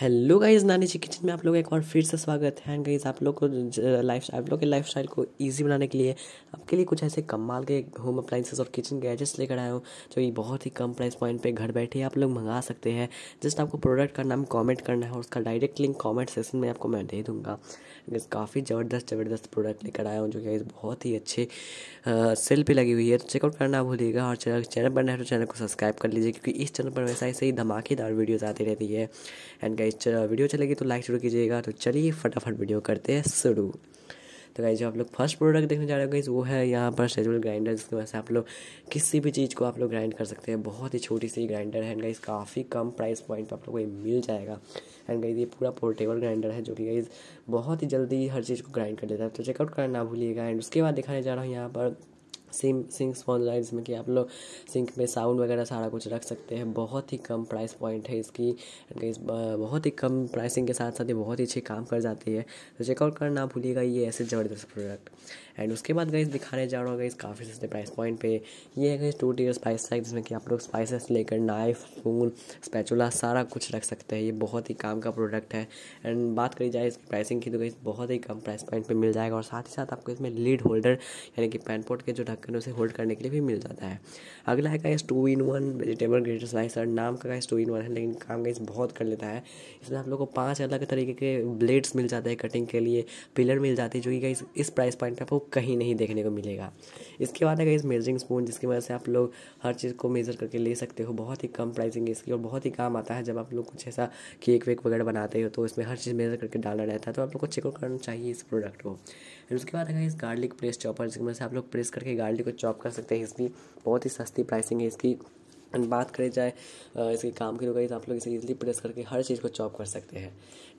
hello guys नानी जी kitchen में आप लोग एक बार फिर से स्वागत है एंड गाइज आप लोग को लाइफ uh, आप लोग के लाइफ स्टाइल को ईजी बनाने के लिए आपके लिए कुछ ऐसे कमाल के होम अप्लाइंसेस और किचन गैजेट्स लेकर आया हूँ जो ये बहुत ही कम प्राइस पॉइंट पे घर बैठे आप लोग मंगा सकते हैं जस्ट आपको प्रोडक्ट का नाम कॉमेंट करना है और उसका डायरेक्ट लिंक कॉमेंट सेशन में आपको मैं दे दूँगा काफ़ी ज़बरदस्त ज़बरदस्त प्रोडक्ट लेकर आया हूँ जो गाइज बहुत ही अच्छे सेल uh, पर लगी हुई है तो चेकआउट करना भूलिएगा और चैनल पर नहीं तो चैनल को सब्सक्राइब कर लीजिए क्योंकि इस चैनल पर वैसा ऐसे ही धमाकेदार वीडियोज़ आती रहती है एंड गाइज गाइज वीडियो चलेगी तो लाइक शुरू कीजिएगा तो चलिए फटाफट वीडियो करते हैं शुरू तो गाइज जो आप लोग फर्स्ट प्रोडक्ट देखने जा रहे हो गाइज वो है यहाँ पर शेड्यूल ग्राइंडर जिसकी वजह से आप लोग किसी भी चीज़ को आप लोग ग्राइंड कर सकते हैं बहुत ही छोटी सी ग्राइंडर है एंड गाइज काफ़ी कम प्राइस पॉइंट पर आप लोग को ये मिल जाएगा एंड गाइज ये पूरा पोर्टेबल ग्राइंडर है जो कि गाइज बहुत ही जल्दी हर चीज़ को ग्राइंड कर देता है तो चेकआउट करना ना भूलिएगा एंड उसके बाद दिखाने जा रहा हूँ यहाँ पर सिम फोन लाइन जिसमें कि आप लोग सिंक में साउंड वगैरह सारा कुछ रख सकते हैं बहुत ही कम प्राइस पॉइंट है इसकी इस बहुत ही कम प्राइसिंग के साथ साथ ये बहुत ही अच्छे काम कर जाती है तो चेकआउट करना भूलिएगा ये ऐसे ज़बरदस्त प्रोडक्ट एंड उसके बाद गई दिखाने जा रहा हूँ गई काफ़ी सस्ते प्राइस पॉइंट पे ये है गई टू टीयर स्पाइस साइज जिसमें कि आप लोग स्पाइसेस लेकर नाइफ स्पून स्पैचुला सारा कुछ रख सकते हैं ये बहुत ही काम का प्रोडक्ट है एंड बात करी जाए इसकी प्राइसिंग की तो गई बहुत ही कम प्राइस पॉइंट पर मिल जाएगा और साथ ही साथ आपको इसमें लीड होल्डर यानी कि पैनपोर्ट के जो ढक करें उसे होल्ड करने के लिए भी मिल जाता है अगला है guys two in one vegetable grater slicer नाम का गाइस टू इन वन है लेकिन काम गाइस बहुत कर लेता है इसमें आप लोग को पाँच अलग तरीके के ब्लेड्स मिल जाते हैं कटिंग के लिए पिलर मिल जाती है जो कि गाइस इस प्राइस पॉइंट पर आपको कहीं नहीं देखने को मिलेगा इसके बाद है गाइस मेजरिंग स्पून जिसकी वजह से आप लोग हर चीज़ को मेज़र करके ले सकते हो बहुत ही कम प्राइसिंग है इसकी और बहुत ही काम आता है जब आप लोग कुछ ऐसा केक वेक वगैरह बनाते हो तो इसमें हर चीज़ मेज़र करके डालना रहता है तो आप लोग को चेकआउट करना चाहिए इस प्रोडक्ट को फिर उसके बाद है गाइस गार्लिक प्रेस चॉपर जिसकी वजह से आप लोग प्रेस करके बायोलॉजी को चॉप कर सकते हैं इसकी बहुत ही सस्ती प्राइसिंग है इसकी बात करें जाए इसके काम की रुकाई तो आप लोग इसे इजीली प्रेस करके हर चीज़ को चॉप कर सकते हैं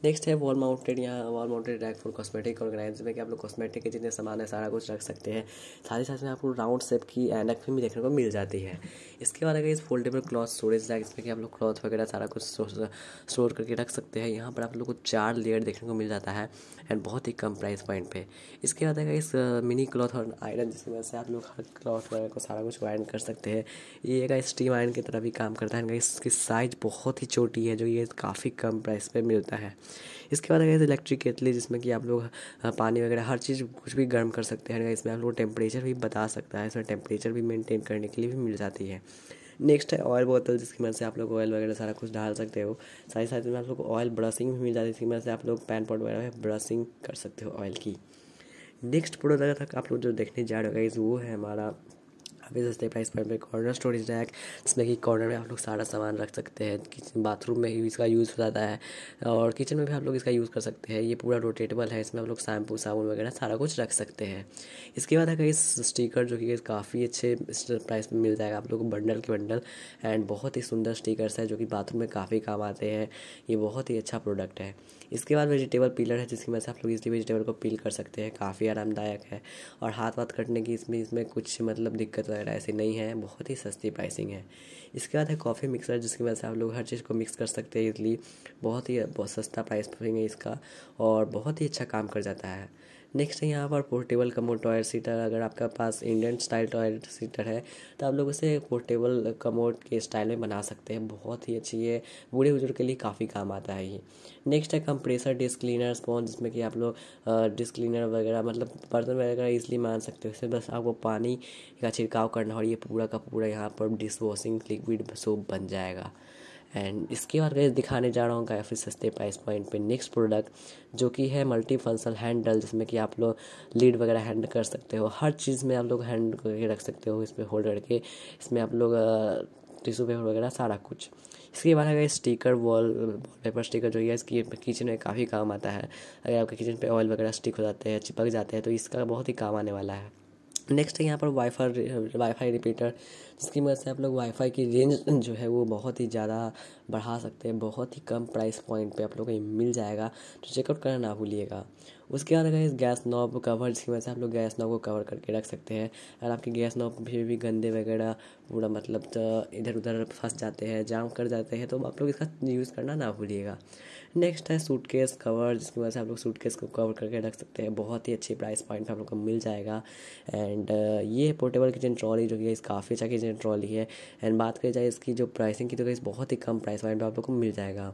नेक्स्ट है वॉल माउंटेड यहाँ wall mounted rack for cosmetic organise में कि आप लोग कॉस्मेटिक के जितने सामान है सारा कुछ रख सकते हैं साथ ही साथ में आपको राउंड शेप की एनक भी देखने को मिल जाती है इसके बाद अगर इस फोल्डेबल क्लॉथ स्टोरेज है इसमें कि हम लोग क्लॉथ वगैरह सारा कुछ स्टोर करके रख सकते हैं यहाँ पर आप लोग को चार लेयर देखने को मिल जाता है एंड बहुत ही कम प्राइस पॉइंट पे इसके बाद अगर इस मिनी क्लॉथ और आयरन जिसकी वजह से आप लोग हर क्लॉथ वगैरह को सारा कुछ आयरन कर सकते हैं ये का स्टीम आयरन की तरह भी काम करता है इसकी साइज़ बहुत ही छोटी है जो ये काफ़ी कम प्राइस पर मिलता है इसके बाद अगर इलेक्ट्रिक केतली जिसमें कि आप लोग पानी वगैरह हर चीज़ कुछ भी गर्म कर सकते हैं इसमें आप लोग टेम्परेचर भी बता सकता है इसमें टेम्परेचर भी मेंटेन करने के लिए भी मिल जाती है नेक्स्ट है ऑयल बोतल जिसकी मदद से आप लोग ऑयल वगैरह सारा कुछ डाल सकते हो साथ ही साथ में आप लोग ऑयल ब्रशिंग भी मिल जाती है जिसकी मदद से आप लोग पैन पॉट वगैरह में ब्रशिंग कर सकते हो ऑयल की नेक्स्ट प्रोडक्ट अगर आप लोग जो देखने जा रहे हो गाइज वो है हमारा काफ़ी सस्ते प्राइस पर पे कॉर्नर स्टोरेज रैक जिसमें कि कॉर्नर में आप लोग सारा सामान रख सकते हैं किचन बाथरूम में ही इसका यूज़ हो जाता है और किचन में भी आप लोग इसका यूज़ कर सकते हैं ये पूरा रोटेटेबल है इसमें आप लोग शैम्पू साबुन वगैरह सारा कुछ रख सकते हैं इसके बाद अगर इस स्टीकर जो कि काफ़ी अच्छे प्राइस में मिल जाएगा आप लोग को बंडल के बंडल एंड बहुत ही सुंदर स्टीकरस है जो कि बाथरूम में काफ़ी काम आते हैं ये बहुत ही अच्छा प्रोडक्ट है इसके बाद वेजिटेबल पीलर है जिसकी वजह से आप लोग इजली वेजिटेबल को पील कर सकते हैं काफ़ी आरामदायक है और हाथ वाथ कटने की इसमें इसमें कुछ मतलब दिक्कत वगैरह ऐसे नहीं है बहुत ही सस्ती प्राइसिंग है इसके बाद है कॉफ़ी मिक्सर जिसकी वजह से आप लोग हर चीज़ को मिक्स कर सकते हैं इजली बहुत ही बहुत सस्ता प्राइस है इसका और बहुत ही अच्छा काम कर जाता है नेक्स्ट है यहाँ पर पोर्टेबल कमोड टॉयलेट सीटर अगर आपके पास इंडियन स्टाइल टॉयलेट सीटर है तो आप लोग उसे पोर्टेबल कमोड के स्टाइल में बना सकते हैं बहुत ही अच्छी है बूढ़े बुजुर्ग के लिए काफ़ी काम आता है ये नेक्स्ट है कंप्रेसर डिस्क क्लीनर स्पॉन्ज जिसमें कि आप लोग डिस्क क्लीनर वगैरह मतलब बर्तन वगैरह ईजिली मान सकते हो इसे बस आपको पानी का छिड़काव करना और ये पूरा का पूरा यहाँ पर डिस वॉशिंग लिक्विड सोप बन जाएगा एंड इसके बाद गए दिखाने जा रहा हूँ काफ़ी सस्ते प्राइस पॉइंट पे नेक्स्ट प्रोडक्ट जो कि है मल्टी फंक्शनल हैंडल जिसमें कि आप लोग लीड वगैरह हैंड कर सकते हो हर चीज़ में आप लोग हैंड करके रख सकते हो इसमें होल्ड करके इसमें आप लोग टिशू पेपर वगैरह सारा कुछ इसके बाद अगर स्टिकर वॉल पेपर स्टिकर जो है इसकी किचन में काफ़ी काम आता है अगर आपके किचन पे ऑयल वगैरह स्टिक हो जाते हैं चिपक जाते हैं तो इसका बहुत ही काम आने वाला है नेक्स्ट है यहाँ पर वाईफाई वाईफाई रिपीटर जिसकी मदद से आप लोग वाईफाई की रेंज जो है वो बहुत ही ज़्यादा बढ़ा सकते हैं बहुत ही कम प्राइस पॉइंट पे आप लोगों को मिल जाएगा तो चेकआउट करना ना भूलिएगा उसके बाद अगर इस गैस नॉब कवर जिसकी वजह से आप लोग गैस नॉब को कवर करके रख सकते हैं अगर आपके गैस नॉब फिर भी गंदे वगैरह पूरा मतलब तो इधर उधर फंस जाते हैं जाम कर जाते हैं तो आप लोग इसका यूज़ करना ना भूलिएगा नेक्स्ट है सूट केस कवर जिसकी वजह से आप लोग सूट केस को कवर करके रख सकते हैं बहुत ही अच्छे प्राइस पॉइंट पर आप लोग को मिल जाएगा एंड uh, ये पोर्टेबल किचन ट्रॉली जो कि इस काफ़ी अच्छा किचन ट्रॉली है एंड बात करी जाए इसकी जो प्राइसिंग की तो इस बहुत ही कम प्राइस पॉइंट पर आप लोग को मिल जाएगा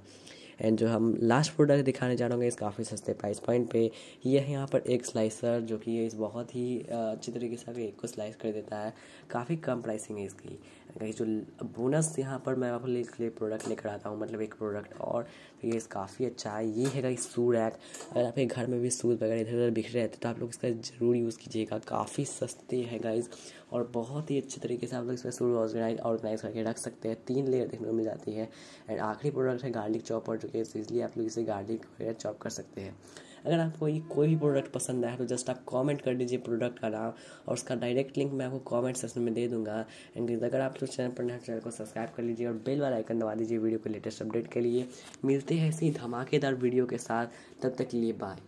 एंड जो हम लास्ट प्रोडक्ट दिखाने जा रहे हैं इस काफ़ी सस्ते प्राइस पॉइंट पे ये है यहाँ पर एक स्लाइसर जो कि इस बहुत ही अच्छी तरीके से एक को स्लाइस कर देता है काफ़ी कम प्राइसिंग है इसकी जो बोनस यहाँ पर मैं आपके लिए प्रोडक्ट लेकर आता हूँ मतलब एक प्रोडक्ट और फेस काफ़ी अच्छा है ये है गाइस सूड ऐप अगर आपके घर में भी सूद वगैरह इधर उधर बिखरे रहते तो आप लोग इसका ज़रूर यूज़ कीजिएगा काफ़ी सस्ते हैं गाइस और बहुत ही अच्छे तरीके से आप लोग इसका सूड ऑर्गेनाइज ऑर्गेनाइज करके रख सकते हैं तीन लेयर देखने को मिल जाती है एंड आखिरी प्रोडक्ट है गार्लिक चॉपर जो कि इसलिए आप लोग इसे गार्लिक वगैरह चॉप कर सकते हैं अगर आपको ये कोई भी प्रोडक्ट पसंद आया तो जस्ट आप कमेंट कर दीजिए प्रोडक्ट का नाम और उसका डायरेक्ट लिंक मैं आपको कमेंट सेक्शन में दे दूंगा एंड अगर आप तो चैनल पर नया चैनल तो को सब्सक्राइब कर लीजिए और बेल वाला आइकन दबा दीजिए वीडियो के लेटेस्ट अपडेट के लिए मिलते हैं इसी धमाकेदार वीडियो के साथ तब तक के लिए बाय